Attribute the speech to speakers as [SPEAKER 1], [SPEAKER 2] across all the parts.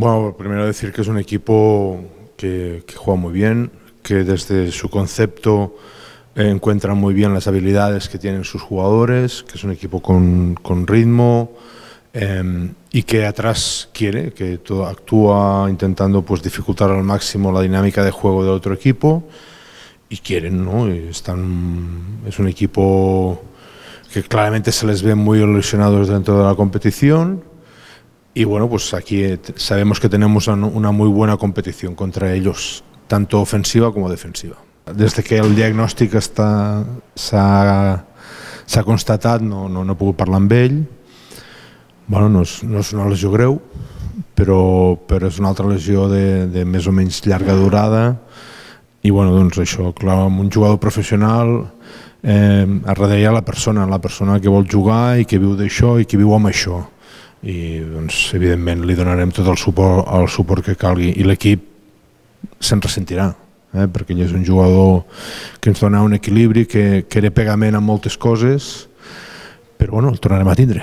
[SPEAKER 1] Bueno, primero decir que es un equipo que, juega muy bien, que desde su concepto encuentra muy bien las habilidades que tienen sus jugadores, que es un equipo con, ritmo em, y que atrás quiere, que todo, actúa intentando pues, dificultar al máximo la dinámica de juego de otro equipo y quieren, ¿no? están, es un equipo que claramente se les ve muy ilusionados dentro de la competición Y bueno, pues aquí sabemos que tenemos una muy buena competición contra ellos, tanto ofensiva como defensiva. Desde que el diagnòstic s'ha constatat no, no, no he pogut parlar amb ell. Bueno, no, és, no és una lesió greu, però, però és una altra lesió de, de més o menys llarga durada. I bueno, doncs això, clar, amb un jugador professional eh, es la persona, la persona que vol jugar i que viu d'això i que viu amb això i doncs, evidentment li donarem tot el suport, el suport que calgui i l'equip se'n ressentirà eh? perquè ell és un jugador que ens dona un equilibri que, que era pegament a moltes coses però bueno, el tornarem a tindre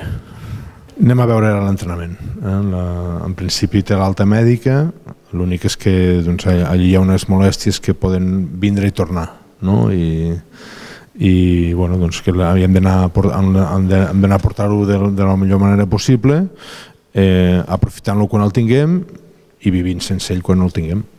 [SPEAKER 1] anem a veure l'entrenament eh? La, en principi té l'alta mèdica l'únic és que doncs, allí hi ha unes molèsties que poden vindre i tornar no? i i bueno, doncs que havíem d'anar a portar-ho de, de la millor manera possible, eh, aprofitant-lo quan el tinguem i vivint sense ell quan no el tinguem.